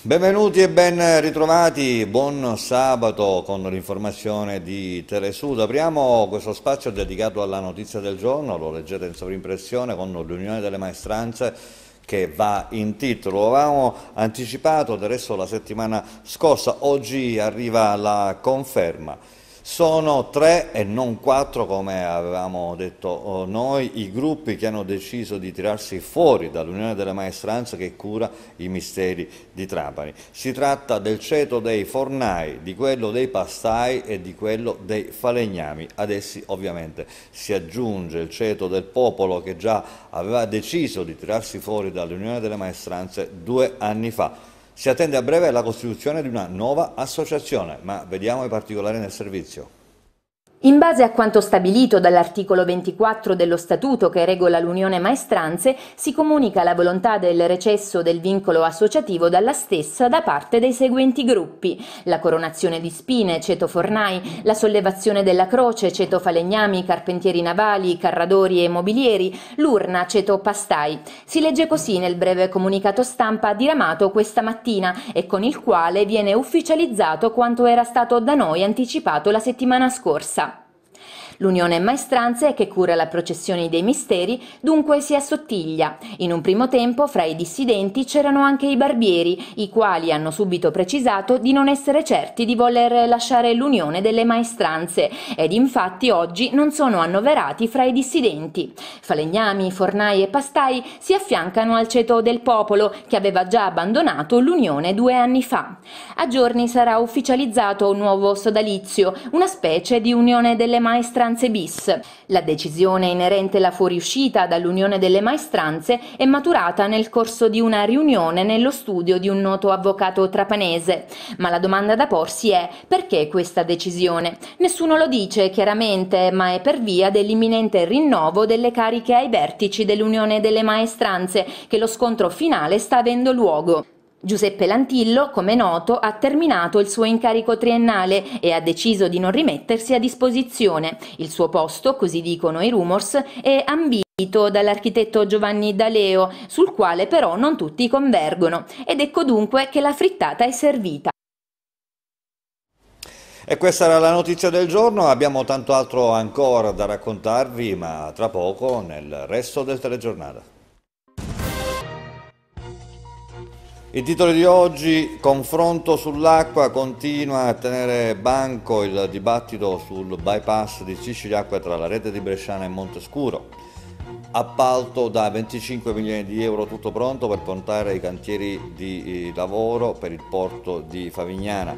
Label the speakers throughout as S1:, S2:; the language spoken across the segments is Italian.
S1: Benvenuti e ben ritrovati, buon sabato con l'informazione di Telesud. Apriamo questo spazio dedicato alla notizia del giorno, lo leggete in sovrimpressione con l'Unione delle Maestranze che va in titolo. Lo avevamo anticipato del la settimana scorsa, oggi arriva la conferma. Sono tre e non quattro, come avevamo detto oh, noi, i gruppi che hanno deciso di tirarsi fuori dall'Unione della Maestranza che cura i misteri di Trapani. Si tratta del ceto dei fornai, di quello dei pastai e di quello dei falegnami. Ad essi ovviamente si aggiunge il ceto del popolo che già aveva deciso di tirarsi fuori dall'Unione delle Maestranze due anni fa si attende a breve la costituzione di una nuova associazione, ma vediamo i particolari nel servizio.
S2: In base a quanto stabilito dall'articolo 24 dello Statuto che regola l'Unione Maestranze, si comunica la volontà del recesso del vincolo associativo dalla stessa da parte dei seguenti gruppi: la coronazione di spine, ceto fornai, la sollevazione della croce, ceto falegnami, carpentieri navali, carradori e mobilieri, l'urna, ceto pastai. Si legge così nel breve comunicato stampa diramato questa mattina e con il quale viene ufficializzato quanto era stato da noi anticipato la settimana scorsa. L'unione maestranze che cura la processione dei misteri dunque si assottiglia. In un primo tempo fra i dissidenti c'erano anche i barbieri, i quali hanno subito precisato di non essere certi di voler lasciare l'unione delle maestranze ed infatti oggi non sono annoverati fra i dissidenti. Falegnami, fornai e pastai si affiancano al ceto del popolo che aveva già abbandonato l'unione due anni fa. A giorni sarà ufficializzato un nuovo sodalizio, una specie di unione delle maestranze maestranze bis. La decisione inerente alla fuoriuscita dall'Unione delle Maestranze è maturata nel corso di una riunione nello studio di un noto avvocato trapanese. Ma la domanda da porsi è perché questa decisione? Nessuno lo dice chiaramente, ma è per via dell'imminente rinnovo delle cariche ai vertici dell'Unione delle Maestranze che lo scontro finale sta avendo luogo. Giuseppe Lantillo, come noto, ha terminato il suo incarico triennale e ha deciso di non rimettersi a disposizione. Il suo posto, così dicono i rumors, è ambito dall'architetto Giovanni D'Aleo, sul quale però non tutti convergono, ed ecco dunque che la frittata è servita.
S1: E questa era la notizia del giorno, abbiamo tanto altro ancora da raccontarvi, ma tra poco nel resto del telegiornale. Il titolo di oggi, confronto sull'acqua, continua a tenere banco il dibattito sul bypass di Siciliacque tra la rete di Bresciana e Montescuro. Appalto da 25 milioni di euro tutto pronto per portare i cantieri di eh, lavoro per il porto di Favignana.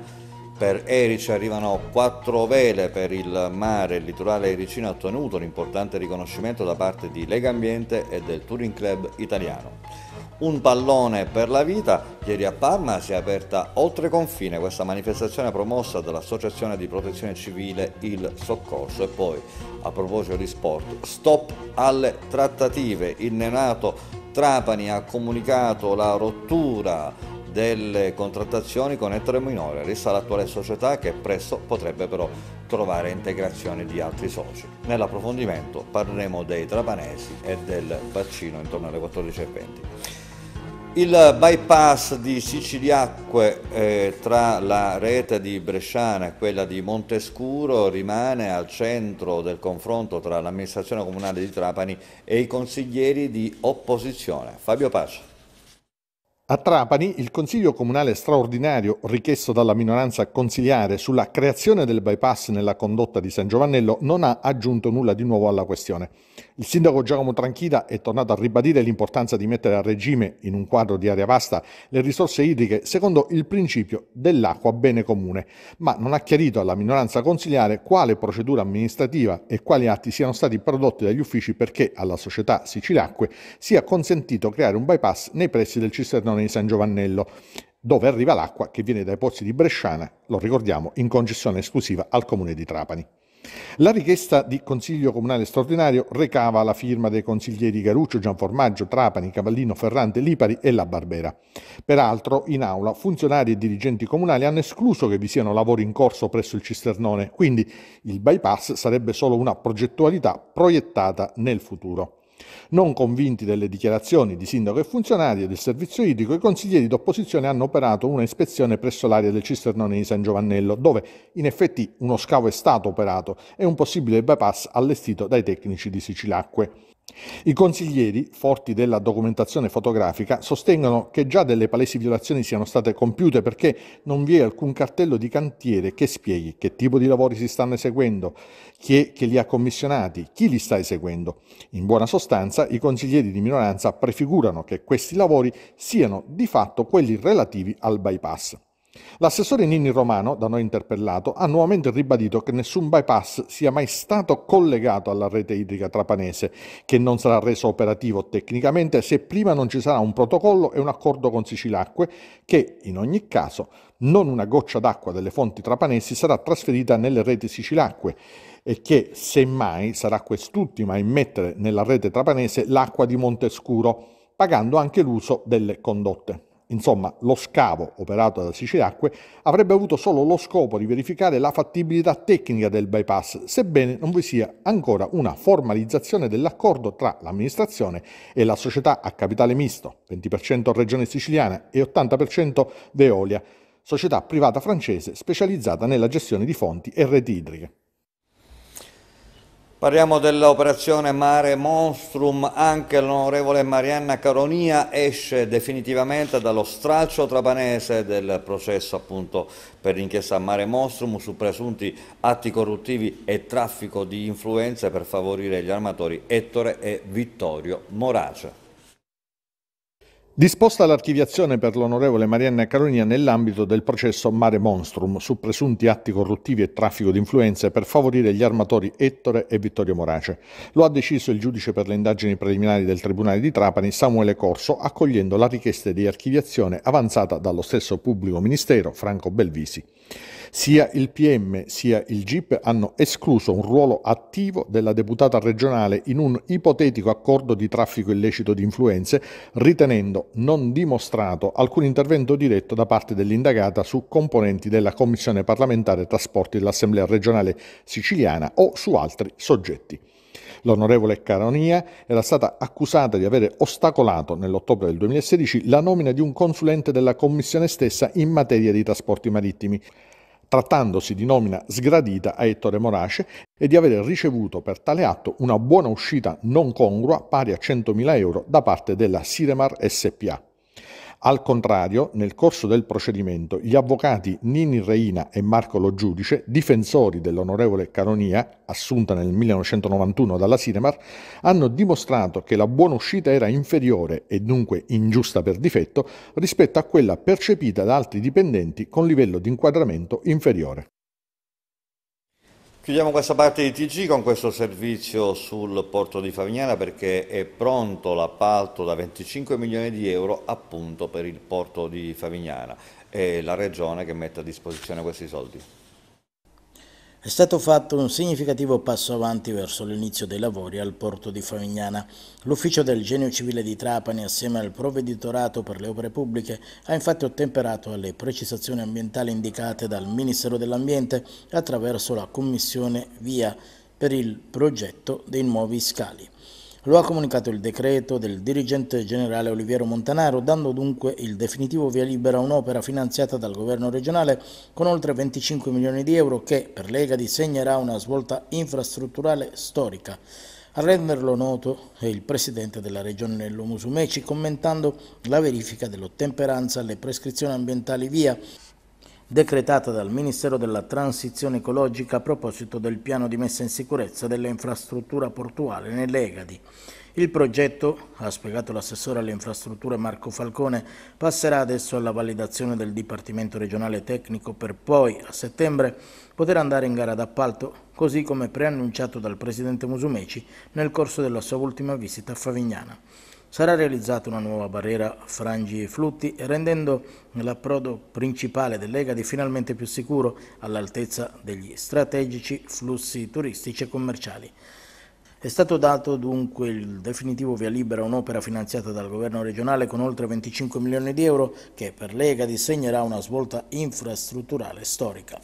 S1: Per Erice arrivano quattro vele per il mare, il litorale ericino ha ottenuto un importante riconoscimento da parte di Lega Ambiente e del Touring Club italiano. Un pallone per la vita, ieri a Parma si è aperta oltre confine questa manifestazione promossa dall'Associazione di Protezione Civile Il Soccorso e poi a proposito di sport, stop alle trattative, il neonato Trapani ha comunicato la rottura delle contrattazioni con Ettore Minore, resta l'attuale società che presto potrebbe però trovare integrazione di altri soci. Nell'approfondimento parleremo dei trapanesi e del vaccino intorno alle 14.20. Il bypass di Siciliacque eh, tra la rete di Bresciana e quella di Montescuro rimane al centro del confronto tra l'amministrazione comunale di Trapani e i consiglieri di opposizione. Fabio Pace.
S3: A Trapani il Consiglio Comunale straordinario richiesto dalla minoranza consiliare sulla creazione del bypass nella condotta di San Giovannello non ha aggiunto nulla di nuovo alla questione. Il sindaco Giacomo Tranchida è tornato a ribadire l'importanza di mettere a regime, in un quadro di area vasta, le risorse idriche secondo il principio dell'acqua bene comune, ma non ha chiarito alla minoranza consiliare quale procedura amministrativa e quali atti siano stati prodotti dagli uffici perché alla società Sicilacque sia consentito creare un bypass nei pressi del cisternone di San Giovannello, dove arriva l'acqua che viene dai pozzi di Bresciana, lo ricordiamo, in concessione esclusiva al comune di Trapani. La richiesta di Consiglio Comunale straordinario recava la firma dei consiglieri Garuccio, Gianformaggio, Trapani, Cavallino, Ferrante, Lipari e La Barbera. Peraltro, in aula, funzionari e dirigenti comunali hanno escluso che vi siano lavori in corso presso il cisternone, quindi il bypass sarebbe solo una progettualità proiettata nel futuro. Non convinti delle dichiarazioni di sindaco e funzionari e del servizio idrico, i consiglieri d'opposizione hanno operato una ispezione presso l'area del cisternone di San Giovannello, dove in effetti uno scavo è stato operato e un possibile bypass allestito dai tecnici di Sicilacque. I consiglieri, forti della documentazione fotografica, sostengono che già delle palesi violazioni siano state compiute perché non vi è alcun cartello di cantiere che spieghi che tipo di lavori si stanno eseguendo, chi è che li ha commissionati, chi li sta eseguendo. In buona sostanza, i consiglieri di minoranza prefigurano che questi lavori siano di fatto quelli relativi al bypass. L'assessore Nini Romano, da noi interpellato, ha nuovamente ribadito che nessun bypass sia mai stato collegato alla rete idrica trapanese, che non sarà reso operativo tecnicamente se prima non ci sarà un protocollo e un accordo con Sicilacque che, in ogni caso, non una goccia d'acqua delle fonti trapanesi sarà trasferita nelle reti Sicilacque e che, semmai, sarà quest'ultima a immettere nella rete trapanese l'acqua di Montescuro, pagando anche l'uso delle condotte. Insomma, lo scavo operato da Siciliacque avrebbe avuto solo lo scopo di verificare la fattibilità tecnica del bypass, sebbene non vi sia ancora una formalizzazione dell'accordo tra l'amministrazione e la società a capitale misto, 20% Regione Siciliana e 80% Veolia, società privata francese specializzata nella gestione di fonti e reti idriche.
S1: Parliamo dell'operazione Mare Monstrum, anche l'onorevole Marianna Caronia esce definitivamente dallo straccio trapanese del processo appunto, per l'inchiesta Mare Monstrum su presunti atti corruttivi e traffico di influenze per favorire gli armatori Ettore e Vittorio Morace.
S3: Disposta l'archiviazione per l'onorevole Marianna Caronia nell'ambito del processo Mare Monstrum su presunti atti corruttivi e traffico di influenze per favorire gli armatori Ettore e Vittorio Morace. Lo ha deciso il giudice per le indagini preliminari del Tribunale di Trapani, Samuele Corso, accogliendo la richiesta di archiviazione avanzata dallo stesso pubblico ministero Franco Belvisi. Sia il PM sia il GIP hanno escluso un ruolo attivo della deputata regionale in un ipotetico accordo di traffico illecito di influenze, ritenendo non dimostrato alcun intervento diretto da parte dell'indagata su componenti della Commissione parlamentare trasporti dell'Assemblea regionale siciliana o su altri soggetti. L'onorevole Caronia era stata accusata di avere ostacolato nell'ottobre del 2016 la nomina di un consulente della Commissione stessa in materia di trasporti marittimi trattandosi di nomina sgradita a Ettore Morace e di aver ricevuto per tale atto una buona uscita non congrua pari a 100.000 euro da parte della Siremar SPA. Al contrario, nel corso del procedimento, gli avvocati Nini Reina e Marco Lo Giudice, difensori dell'onorevole Caronia, assunta nel 1991 dalla Cinemar, hanno dimostrato che la buona uscita era inferiore e dunque ingiusta per difetto rispetto a quella percepita da altri dipendenti con livello di inquadramento inferiore.
S1: Chiudiamo questa parte di TG con questo servizio sul porto di Favignana perché è pronto l'appalto da 25 milioni di euro appunto per il porto di Favignana. e la regione che mette a disposizione questi soldi.
S4: È stato fatto un significativo passo avanti verso l'inizio dei lavori al porto di Favignana. L'ufficio del Genio Civile di Trapani, assieme al Provveditorato per le Opere Pubbliche, ha infatti ottemperato alle precisazioni ambientali indicate dal Ministero dell'Ambiente attraverso la Commissione VIA per il progetto dei nuovi scali. Lo ha comunicato il decreto del dirigente generale Oliviero Montanaro, dando dunque il definitivo via libera a un'opera finanziata dal governo regionale con oltre 25 milioni di euro che per Legadi segnerà una svolta infrastrutturale storica. A renderlo noto è il presidente della regione Nello Musumeci commentando la verifica dell'ottemperanza alle prescrizioni ambientali via decretata dal Ministero della Transizione Ecologica a proposito del piano di messa in sicurezza dell'infrastruttura portuale nelle Egadi. Il progetto, ha spiegato l'assessore alle infrastrutture Marco Falcone, passerà adesso alla validazione del Dipartimento regionale tecnico per poi, a settembre, poter andare in gara d'appalto, così come preannunciato dal presidente Musumeci nel corso della sua ultima visita a Favignana. Sarà realizzata una nuova barriera frangi e flutti, rendendo l'approdo principale dell'Egadi finalmente più sicuro all'altezza degli strategici flussi turistici e commerciali. È stato dato dunque il definitivo via libera a un'opera finanziata dal governo regionale con oltre 25 milioni di euro che per l'Egadi segnerà una svolta infrastrutturale storica.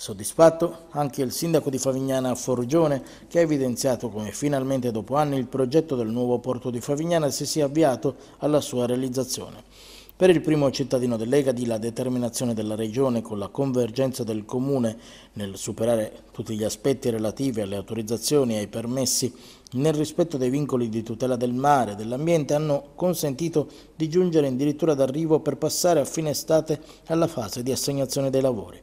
S4: Soddisfatto anche il sindaco di Favignana Forgione che ha evidenziato come finalmente dopo anni il progetto del nuovo porto di Favignana si sia avviato alla sua realizzazione. Per il primo cittadino dell'Egadi la determinazione della Regione con la convergenza del Comune nel superare tutti gli aspetti relativi alle autorizzazioni e ai permessi nel rispetto dei vincoli di tutela del mare e dell'ambiente hanno consentito di giungere addirittura d'arrivo per passare a fine estate alla fase di assegnazione dei lavori.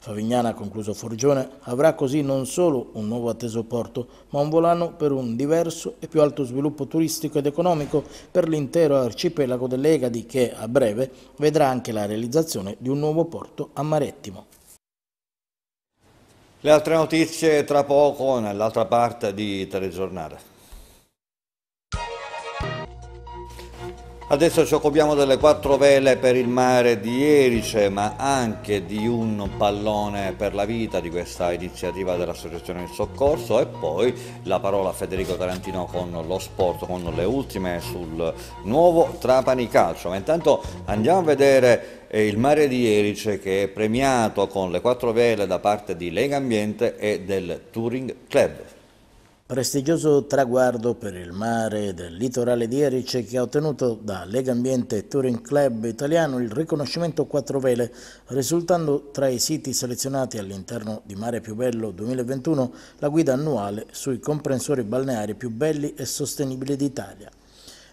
S4: Favignana, concluso Forgione, avrà così non solo un nuovo atteso porto, ma un volano per un diverso e più alto sviluppo turistico ed economico per l'intero arcipelago dell'Egadi che, a breve, vedrà anche la realizzazione di un nuovo porto a Marettimo.
S1: Le altre notizie tra poco nell'altra parte di Telegiornale. Adesso ci occupiamo delle quattro vele per il mare di Erice, ma anche di un pallone per la vita di questa iniziativa dell'Associazione del Soccorso e poi la parola a Federico Tarantino con lo sport, con le ultime sul nuovo Trapani Calcio. Ma intanto andiamo a vedere eh, il mare di Erice che è premiato con le quattro vele da parte di Lega Ambiente e del Touring Club.
S4: Prestigioso traguardo per il mare del litorale di Erice che ha ottenuto da Lega Ambiente Touring Club italiano il riconoscimento quattro vele, risultando tra i siti selezionati all'interno di Mare Più Bello 2021 la guida annuale sui comprensori balneari più belli e sostenibili d'Italia.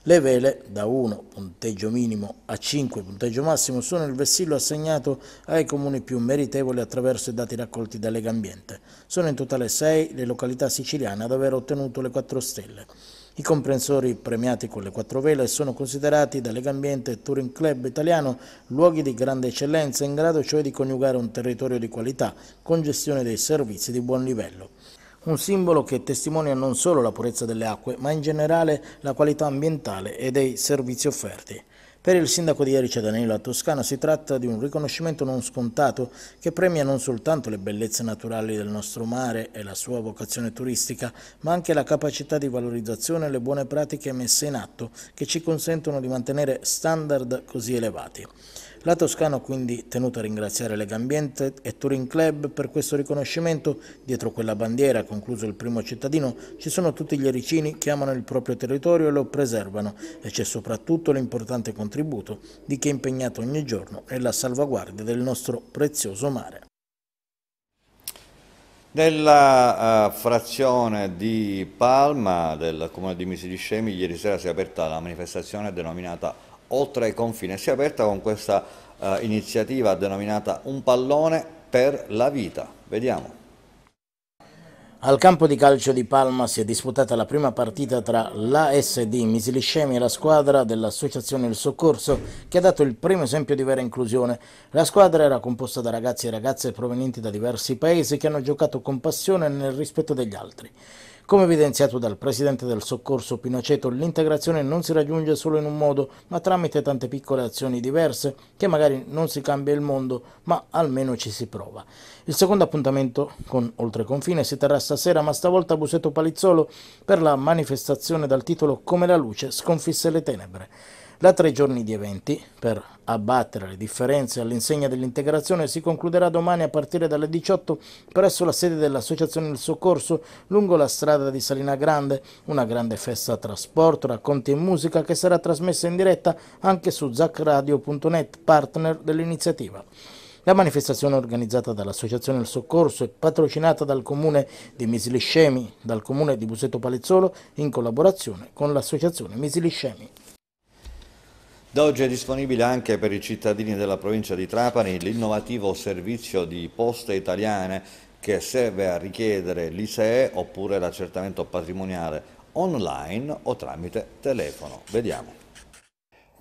S4: Le vele da 1 punteggio minimo a 5 punteggio massimo sono il vessillo assegnato ai comuni più meritevoli attraverso i dati raccolti da Lega Ambiente. Sono in totale 6 le località siciliane ad aver ottenuto le 4 stelle. I comprensori premiati con le 4 vele sono considerati da Legambiente e Touring Club italiano luoghi di grande eccellenza in grado cioè di coniugare un territorio di qualità con gestione dei servizi di buon livello un simbolo che testimonia non solo la purezza delle acque, ma in generale la qualità ambientale e dei servizi offerti. Per il sindaco di Erice Danilo a Toscana si tratta di un riconoscimento non scontato che premia non soltanto le bellezze naturali del nostro mare e la sua vocazione turistica, ma anche la capacità di valorizzazione e le buone pratiche messe in atto che ci consentono di mantenere standard così elevati. La Toscana ha quindi tenuto a ringraziare Legambiente e Touring Club per questo riconoscimento. Dietro quella bandiera, concluso il primo cittadino, ci sono tutti gli ericini che amano il proprio territorio e lo preservano e c'è soprattutto l'importante contributo di chi è impegnato ogni giorno nella salvaguardia del nostro prezioso mare.
S1: Nella uh, frazione di Palma del comune di Misiliscemi ieri sera si è aperta la manifestazione denominata oltre ai confini si è aperta con questa eh, iniziativa denominata Un pallone per la vita.
S4: Vediamo. Al campo di calcio di Palma si è disputata la prima partita tra l'ASD Misiliscemi e la squadra dell'Associazione Il Soccorso che ha dato il primo esempio di vera inclusione. La squadra era composta da ragazzi e ragazze provenienti da diversi paesi che hanno giocato con passione nel rispetto degli altri. Come evidenziato dal presidente del soccorso Pinoceto, l'integrazione non si raggiunge solo in un modo, ma tramite tante piccole azioni diverse, che magari non si cambia il mondo, ma almeno ci si prova. Il secondo appuntamento con Oltre Confine si terrà stasera, ma stavolta a Buseto Palizzolo per la manifestazione dal titolo Come la luce sconfisse le tenebre. La tre giorni di eventi per abbattere le differenze all'insegna dell'integrazione si concluderà domani a partire dalle 18 presso la sede dell'Associazione del Soccorso lungo la strada di Salina Grande, una grande festa a trasporto, racconti e musica che sarà trasmessa in diretta anche su zacradio.net, partner dell'iniziativa. La manifestazione organizzata dall'Associazione del Soccorso e patrocinata dal comune di Misiliscemi, dal comune di Buseto Palizzolo in collaborazione con l'Associazione Misiliscemi.
S1: Da oggi è disponibile anche per i cittadini della provincia di Trapani l'innovativo servizio di poste italiane che serve a richiedere l'ISEE oppure l'accertamento patrimoniale online o tramite telefono. Vediamo.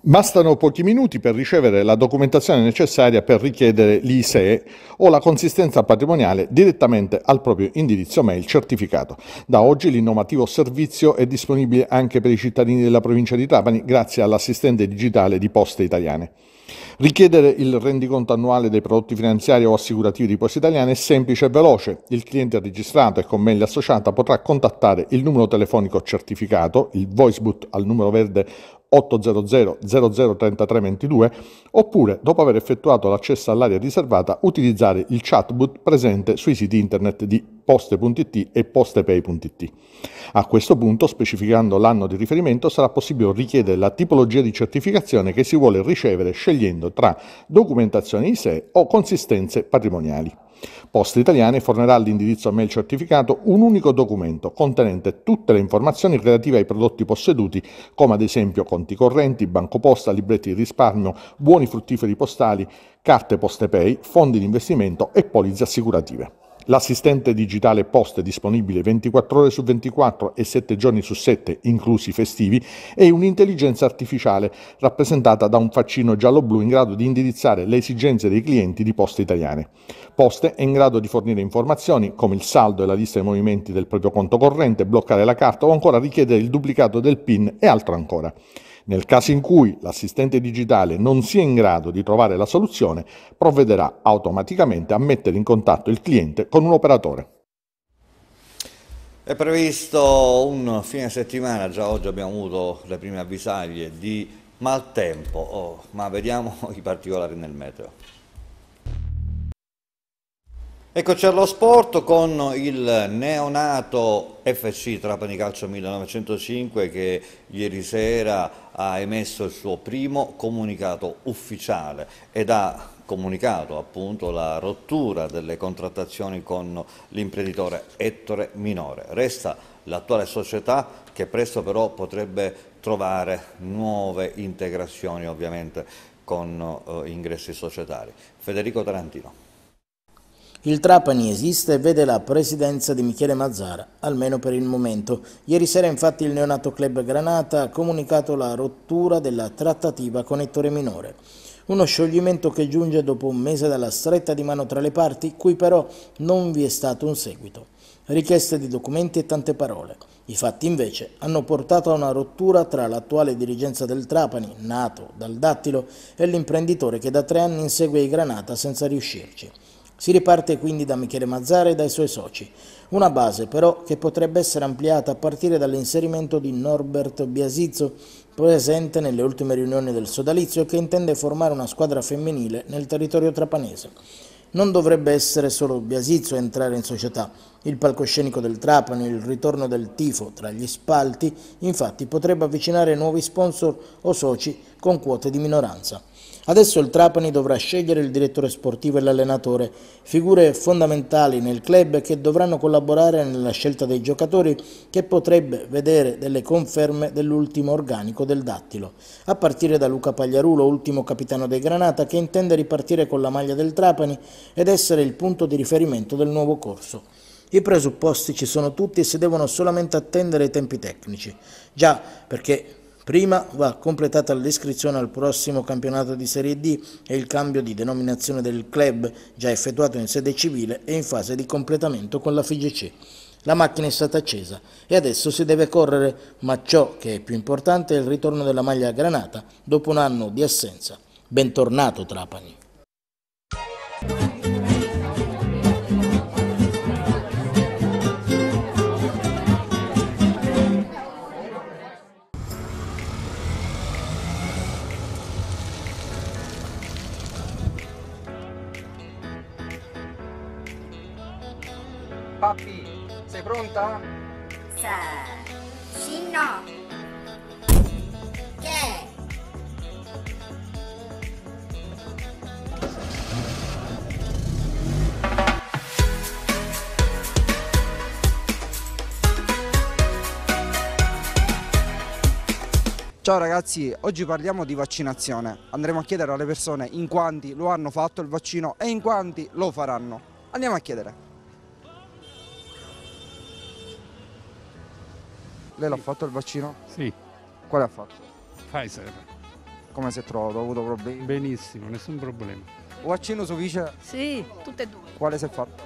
S3: Bastano pochi minuti per ricevere la documentazione necessaria per richiedere l'ISEE o la consistenza patrimoniale direttamente al proprio indirizzo mail certificato. Da oggi l'innovativo servizio è disponibile anche per i cittadini della provincia di Trapani grazie all'assistente digitale di Poste Italiane. Richiedere il rendiconto annuale dei prodotti finanziari o assicurativi di Poste Italiane è semplice e veloce. Il cliente registrato e con mail associata potrà contattare il numero telefonico certificato, il voiceboot al numero verde 800 003322 oppure, dopo aver effettuato l'accesso all'area riservata, utilizzare il chatbot presente sui siti internet di poste.it e postepay.it. A questo punto, specificando l'anno di riferimento, sarà possibile richiedere la tipologia di certificazione che si vuole ricevere scegliendo tra documentazione in sé o consistenze patrimoniali. Poste Italiane fornerà all'indirizzo mail certificato un unico documento contenente tutte le informazioni relative ai prodotti posseduti, come ad esempio conti correnti, bancoposta, libretti di risparmio, buoni fruttiferi postali, carte poste pay, fondi di investimento e polizze assicurative. L'assistente digitale post disponibile 24 ore su 24 e 7 giorni su 7, inclusi festivi, e un'intelligenza artificiale rappresentata da un faccino giallo-blu in grado di indirizzare le esigenze dei clienti di poste italiane. Poste è in grado di fornire informazioni come il saldo e la lista dei movimenti del proprio conto corrente, bloccare la carta o ancora richiedere il duplicato del PIN e altro ancora. Nel caso in cui l'assistente digitale non sia in grado di trovare la soluzione, provvederà automaticamente a mettere in contatto il cliente con un operatore.
S1: È previsto un fine settimana, già oggi abbiamo avuto le prime avvisaglie di maltempo, oh, ma vediamo i particolari nel meteo. Eccoci allo sport con il neonato FC Trapani Calcio 1905 che ieri sera ha emesso il suo primo comunicato ufficiale ed ha comunicato appunto la rottura delle contrattazioni con l'imprenditore Ettore Minore. Resta l'attuale società che presto però potrebbe trovare nuove integrazioni ovviamente con eh, ingressi societari. Federico Tarantino.
S4: Il Trapani esiste e vede la presidenza di Michele Mazzara, almeno per il momento. Ieri sera infatti il neonato club Granata ha comunicato la rottura della trattativa con Ettore Minore. Uno scioglimento che giunge dopo un mese dalla stretta di mano tra le parti, cui però non vi è stato un seguito. Richieste di documenti e tante parole. I fatti invece hanno portato a una rottura tra l'attuale dirigenza del Trapani, nato dal dattilo, e l'imprenditore che da tre anni insegue i Granata senza riuscirci. Si riparte quindi da Michele Mazzara e dai suoi soci, una base però che potrebbe essere ampliata a partire dall'inserimento di Norbert Biasizzo, presente nelle ultime riunioni del sodalizio che intende formare una squadra femminile nel territorio trapanese. Non dovrebbe essere solo Biasizzo a entrare in società. Il palcoscenico del Trapani, il ritorno del tifo tra gli spalti, infatti potrebbe avvicinare nuovi sponsor o soci con quote di minoranza. Adesso il Trapani dovrà scegliere il direttore sportivo e l'allenatore, figure fondamentali nel club che dovranno collaborare nella scelta dei giocatori che potrebbe vedere delle conferme dell'ultimo organico del Dattilo. A partire da Luca Pagliarulo, ultimo capitano dei Granata, che intende ripartire con la maglia del Trapani ed essere il punto di riferimento del nuovo corso. I presupposti ci sono tutti e si devono solamente attendere i tempi tecnici. Già perché Prima va completata la descrizione al prossimo campionato di Serie D e il cambio di denominazione del club, già effettuato in sede civile e in fase di completamento con la FIGC. La macchina è stata accesa e adesso si deve correre, ma ciò che è più importante è il ritorno della maglia granata dopo un anno di assenza. Bentornato Trapani.
S5: sta? Sa. Sì, no. Che? Ciao ragazzi, oggi parliamo di vaccinazione. Andremo a chiedere alle persone in quanti lo hanno fatto il vaccino e in quanti lo faranno. Andiamo a chiedere. Lei l'ha fatto il vaccino? Sì. Quale ha fatto? Pfizer. Come si è trovato? Ha avuto problemi? Benissimo, nessun problema. Un vaccino vice?
S2: Sì, tutte e due.
S5: Quale si è fatto?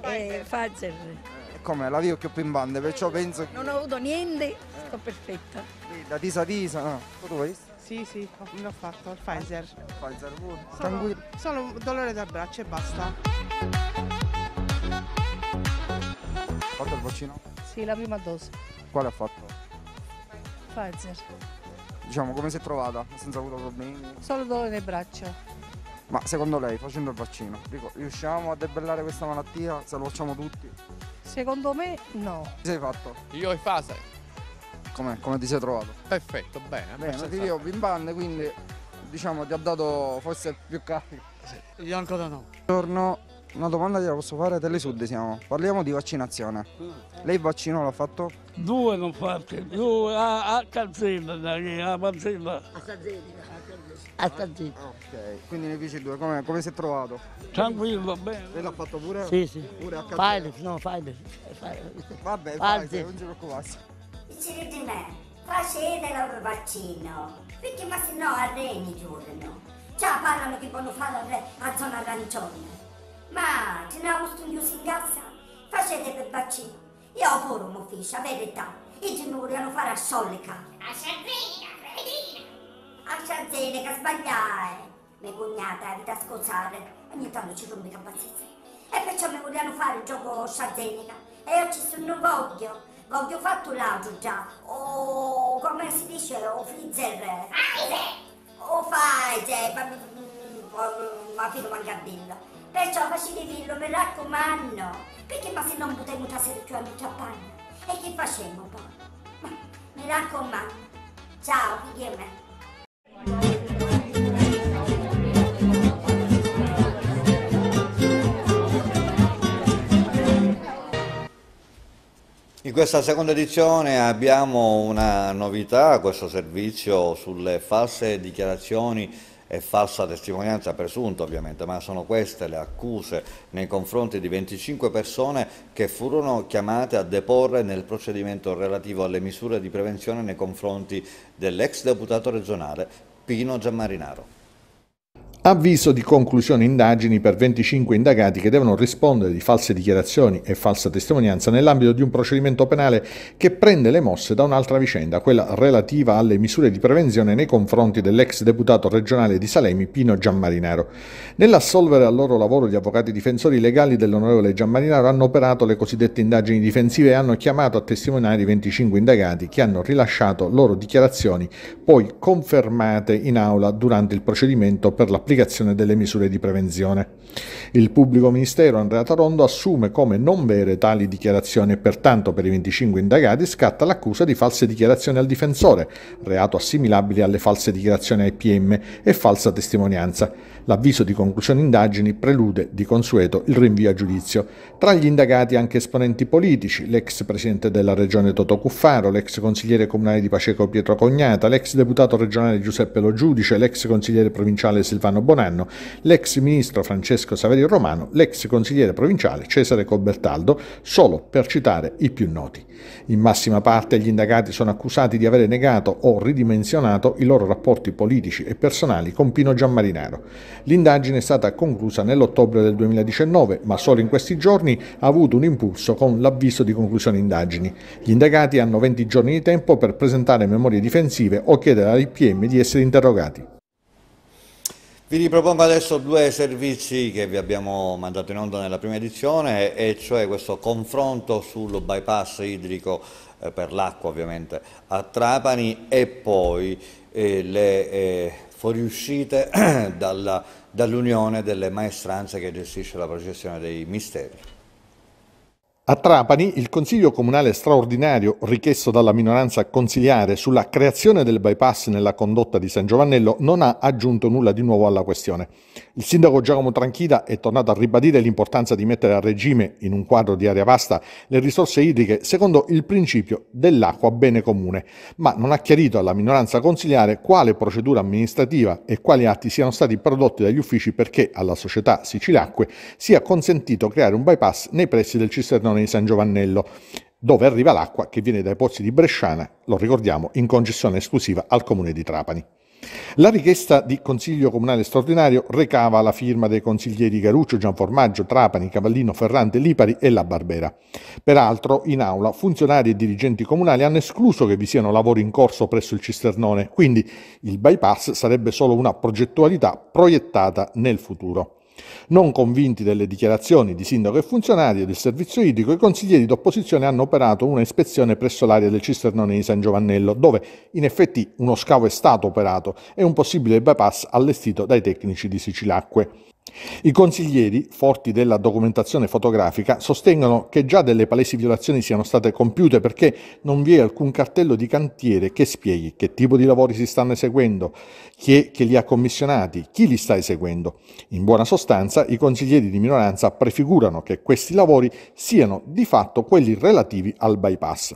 S2: Eh, Pfizer. Eh,
S5: Come? La vivo più in bande, perciò penso che... Non
S2: ho avuto niente, sto perfetta.
S5: Sì, da tisa tisa, no? Tu l'hai visto?
S2: Sì, sì, l'ho fatto, il Pfizer.
S5: Il Pfizer pure. Tranquillo. Solo dolore da braccio e basta. Ho fatto il vaccino?
S1: Sì, la prima dose. Quale ha fatto? Pfizer.
S5: Diciamo, come si è trovata? Senza avuto problemi?
S1: Solo dolore nei braccia.
S5: Ma secondo lei, facendo il vaccino, dico, riusciamo a debellare questa malattia se lo facciamo tutti?
S1: Secondo me no.
S5: Che sei fatto? Io e fase. Com'è? Come ti sei trovato? Perfetto, bene. Bene, ti dico, bimbande, quindi diciamo ti ha dato forse più carico. Sì. Io ancora no. Buongiorno, una domanda che la posso fare, Telesud siamo. Parliamo di vaccinazione. Lei il vaccino l'ha fatto? Due non fatto,
S1: due a, a Calzina, a Calzina. A Calzina.
S5: Ok, quindi ne dice due, come, come si è trovato? Tranquillo, bene. Lei l'ha fatto pure? Sì, sì. Pure a Calzina? Pilot, no, pilot. Vabbè, pilot, non ci preoccuparsi.
S4: Dice di me, facete il vaccino, perché ma se no a Reni giurano. Già parlano che vogliono fare a zona arancione. Ma ce n'ha un studioso in casa? Facete per bacino. Io ho pure un ufficio, a verità. I genuri a farà sollecare.
S1: A Sardina, Fredina!
S4: A Sardina che sbagliare. Mia cognata è da scusare. Ogni tanto ci rompe la pazienza. E perciò mi vogliono fare il gioco sciazenica. E io ci sono voglio. Voglio fatto l'audio già. O come si dice, o freezer. Pfizer! O Pfizer, ma fino a manca a dirlo. Perciò facile dirlo, mi raccomando. Perché ma se non potevo tasare più a tutta panna? E che facciamo poi? Ma, mi raccomando. Ciao, figli a me.
S1: In questa seconda edizione abbiamo una novità, questo servizio sulle false dichiarazioni è falsa testimonianza presunta ovviamente, ma sono queste le accuse nei confronti di 25 persone che furono chiamate a deporre nel procedimento relativo alle misure di prevenzione nei confronti dell'ex deputato regionale Pino Giammarinaro.
S3: Avviso di conclusione indagini per 25 indagati che devono rispondere di false dichiarazioni e falsa testimonianza nell'ambito di un procedimento penale che prende le mosse da un'altra vicenda, quella relativa alle misure di prevenzione nei confronti dell'ex deputato regionale di Salemi Pino Giammarinaro. Nell'assolvere al loro lavoro gli avvocati difensori legali dell'onorevole Giammarinaro hanno operato le cosiddette indagini difensive e hanno chiamato a testimoniare i 25 indagati che hanno rilasciato loro dichiarazioni poi confermate in aula durante il procedimento per l'applicazione l'applicazione delle misure di prevenzione. Il pubblico ministero Andrea Tarondo assume come non vere tali dichiarazioni e pertanto per i 25 indagati scatta l'accusa di false dichiarazioni al difensore, reato assimilabile alle false dichiarazioni ai PM e falsa testimonianza. L'avviso di conclusione indagini prelude di consueto il rinvio a giudizio. Tra gli indagati anche esponenti politici, l'ex presidente della regione Toto Cuffaro, l'ex consigliere comunale di Paceco Pietro Cognata, l'ex deputato regionale Giuseppe Lo Giudice, l'ex consigliere provinciale Silvano Bonanno, l'ex ministro Francesco Saverio Romano, l'ex consigliere provinciale Cesare Cobertaldo, solo per citare i più noti. In massima parte gli indagati sono accusati di avere negato o ridimensionato i loro rapporti politici e personali con Pino Giammarinaro. L'indagine è stata conclusa nell'ottobre del 2019, ma solo in questi giorni ha avuto un impulso con l'avviso di conclusione indagini. Gli indagati hanno 20 giorni di tempo per presentare memorie difensive o chiedere all'IPM di essere interrogati.
S1: Vi ripropongo adesso due servizi che vi abbiamo mandato in onda nella prima edizione, e cioè questo confronto sul bypass idrico eh, per l'acqua ovviamente a Trapani e poi eh, le eh, fuoriuscite dall'Unione dall delle Maestranze che gestisce la processione dei misteri.
S3: A Trapani il Consiglio Comunale straordinario richiesto dalla minoranza consiliare sulla creazione del bypass nella condotta di San Giovannello non ha aggiunto nulla di nuovo alla questione. Il sindaco Giacomo Tranchida è tornato a ribadire l'importanza di mettere a regime, in un quadro di area vasta, le risorse idriche secondo il principio dell'acqua bene comune, ma non ha chiarito alla minoranza consiliare quale procedura amministrativa e quali atti siano stati prodotti dagli uffici perché alla società Sicilacque sia consentito creare un bypass nei pressi del cisternone di San Giovannello, dove arriva l'acqua che viene dai pozzi di Bresciana, lo ricordiamo, in concessione esclusiva al comune di Trapani. La richiesta di Consiglio Comunale straordinario recava la firma dei consiglieri Garuccio, Gianformaggio, Trapani, Cavallino, Ferrante, Lipari e La Barbera. Peraltro, in aula, funzionari e dirigenti comunali hanno escluso che vi siano lavori in corso presso il cisternone, quindi il bypass sarebbe solo una progettualità proiettata nel futuro. Non convinti delle dichiarazioni di sindaco e funzionari del servizio idrico, i consiglieri d'opposizione hanno operato un'ispezione presso l'area del cisternone di San Giovannello, dove in effetti uno scavo è stato operato e un possibile bypass allestito dai tecnici di Sicilacque. I consiglieri, forti della documentazione fotografica, sostengono che già delle palesi violazioni siano state compiute perché non vi è alcun cartello di cantiere che spieghi che tipo di lavori si stanno eseguendo, chi è che li ha commissionati, chi li sta eseguendo. In buona sostanza, i consiglieri di minoranza prefigurano che questi lavori siano di fatto quelli relativi al bypass.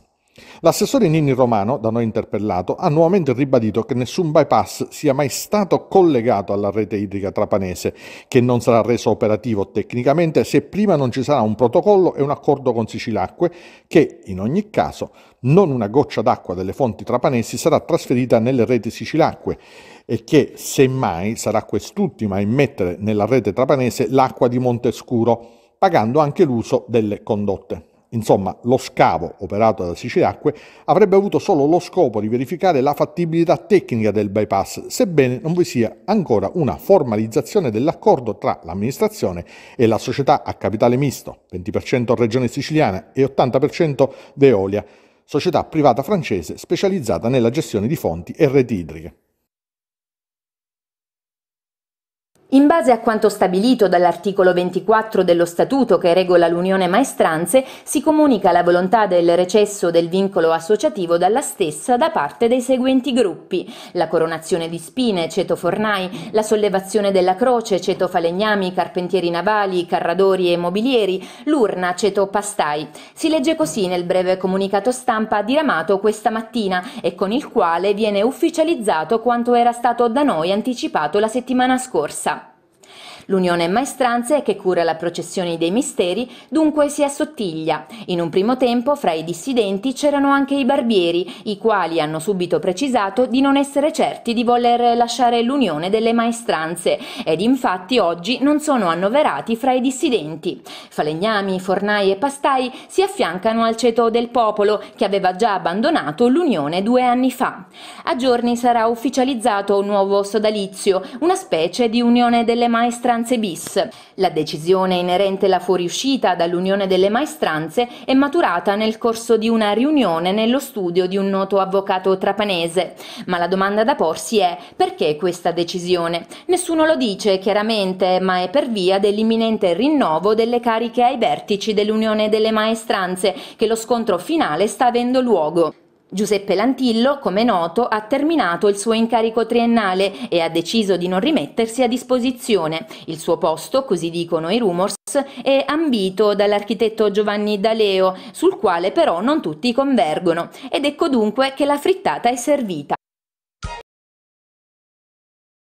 S3: L'assessore Nini Romano, da noi interpellato, ha nuovamente ribadito che nessun bypass sia mai stato collegato alla rete idrica trapanese, che non sarà reso operativo tecnicamente se prima non ci sarà un protocollo e un accordo con Sicilacque che, in ogni caso, non una goccia d'acqua delle fonti trapanesi sarà trasferita nelle reti Sicilacque e che, semmai, sarà quest'ultima a immettere nella rete trapanese l'acqua di Montescuro, pagando anche l'uso delle condotte. Insomma, lo scavo operato da Sicilia Acque avrebbe avuto solo lo scopo di verificare la fattibilità tecnica del bypass, sebbene non vi sia ancora una formalizzazione dell'accordo tra l'amministrazione e la società a capitale misto, 20% regione siciliana e 80% Veolia, società privata francese specializzata nella gestione di fonti e reti idriche.
S2: In base a quanto stabilito dall'articolo 24 dello Statuto che regola l'Unione Maestranze, si comunica la volontà del recesso del vincolo associativo dalla stessa da parte dei seguenti gruppi: la coronazione di spine, ceto fornai, la sollevazione della croce, ceto falegnami, carpentieri navali, carradori e mobilieri, l'urna, ceto pastai. Si legge così nel breve comunicato stampa diramato questa mattina e con il quale viene ufficializzato quanto era stato da noi anticipato la settimana scorsa. L'Unione Maestranze, che cura la processione dei misteri, dunque si assottiglia. In un primo tempo fra i dissidenti c'erano anche i barbieri, i quali hanno subito precisato di non essere certi di voler lasciare l'Unione delle Maestranze ed infatti oggi non sono annoverati fra i dissidenti. Falegnami, fornai e pastai si affiancano al ceto del popolo che aveva già abbandonato l'Unione due anni fa. A giorni sarà ufficializzato un nuovo sodalizio, una specie di Unione delle Maestranze maestranze bis. La decisione inerente alla fuoriuscita dall'Unione delle Maestranze è maturata nel corso di una riunione nello studio di un noto avvocato trapanese. Ma la domanda da porsi è perché questa decisione? Nessuno lo dice chiaramente, ma è per via dell'imminente rinnovo delle cariche ai vertici dell'Unione delle Maestranze che lo scontro finale sta avendo luogo. Giuseppe Lantillo, come noto, ha terminato il suo incarico triennale e ha deciso di non rimettersi a disposizione. Il suo posto, così dicono i rumors, è ambito dall'architetto Giovanni D'Aleo, sul quale però non tutti convergono. Ed ecco dunque che la frittata è servita.